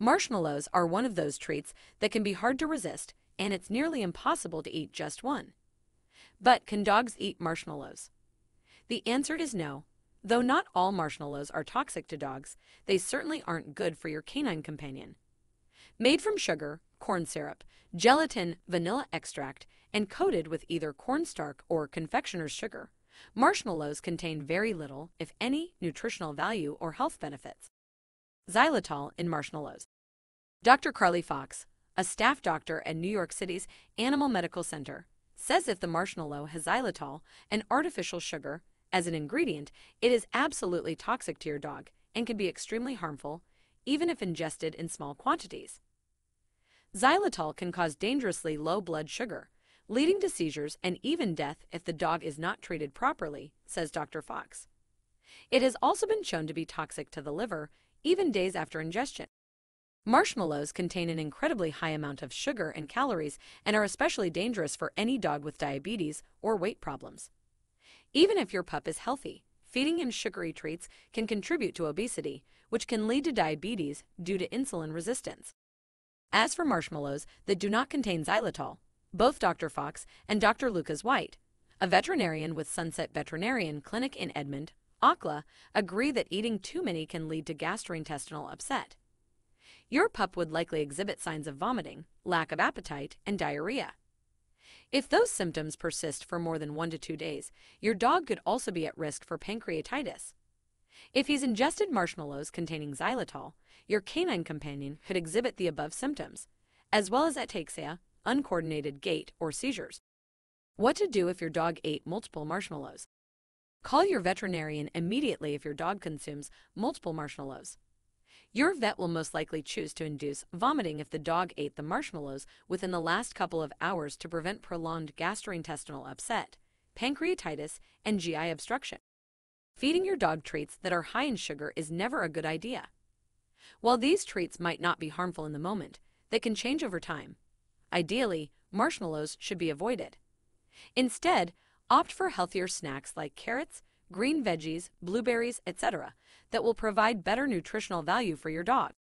Marshmallows are one of those treats that can be hard to resist, and it's nearly impossible to eat just one. But can dogs eat marshmallows? The answer is no. Though not all marshmallows are toxic to dogs, they certainly aren't good for your canine companion. Made from sugar, corn syrup, gelatin, vanilla extract, and coated with either cornstarch or confectioner's sugar, marshmallows contain very little, if any, nutritional value or health benefits xylitol, in marshmallows. Dr. Carly Fox, a staff doctor at New York City's Animal Medical Center, says if the marshmallow has xylitol, an artificial sugar, as an ingredient, it is absolutely toxic to your dog and can be extremely harmful, even if ingested in small quantities. Xylitol can cause dangerously low blood sugar, leading to seizures and even death if the dog is not treated properly, says Dr. Fox. It has also been shown to be toxic to the liver, even days after ingestion. Marshmallows contain an incredibly high amount of sugar and calories and are especially dangerous for any dog with diabetes or weight problems. Even if your pup is healthy, feeding him sugary treats can contribute to obesity, which can lead to diabetes due to insulin resistance. As for marshmallows that do not contain xylitol, both Dr. Fox and Dr. Lucas White, a veterinarian with Sunset Veterinarian Clinic in Edmond, ACLA agree that eating too many can lead to gastrointestinal upset. Your pup would likely exhibit signs of vomiting, lack of appetite, and diarrhea. If those symptoms persist for more than one to two days, your dog could also be at risk for pancreatitis. If he's ingested marshmallows containing xylitol, your canine companion could exhibit the above symptoms, as well as ataxia, uncoordinated gait, or seizures. What to do if your dog ate multiple marshmallows? Call your veterinarian immediately if your dog consumes multiple marshmallows. Your vet will most likely choose to induce vomiting if the dog ate the marshmallows within the last couple of hours to prevent prolonged gastrointestinal upset, pancreatitis, and GI obstruction. Feeding your dog treats that are high in sugar is never a good idea. While these treats might not be harmful in the moment, they can change over time. Ideally, marshmallows should be avoided. Instead, Opt for healthier snacks like carrots, green veggies, blueberries, etc. that will provide better nutritional value for your dog.